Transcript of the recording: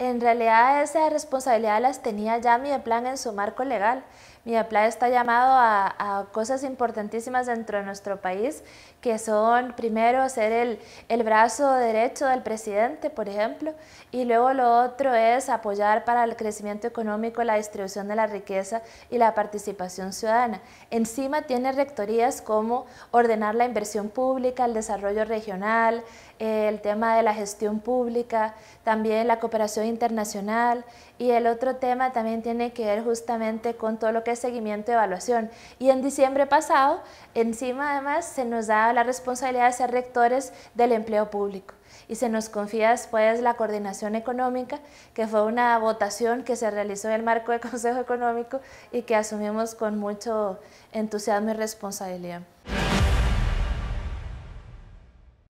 En realidad esa responsabilidad las tenía ya Mideplan en su marco legal. E plan está llamado a, a, cosas importantísimas dentro de nuestro país, que son primero ser el, el, brazo derecho del presidente, por ejemplo, y luego lo otro es apoyar para el crecimiento económico, la distribución de la riqueza y la participación ciudadana. Encima tiene rectorías como ordenar la inversión pública, el desarrollo regional, el tema de la gestión pública, también la cooperación Internacional y el otro tema también tiene que ver justamente con todo lo que es seguimiento y evaluación. Y en diciembre pasado, encima además, se nos da la responsabilidad de ser rectores del empleo público y se nos confía después la coordinación económica, que fue una votación que se realizó en el marco del Consejo Económico y que asumimos con mucho entusiasmo y responsabilidad.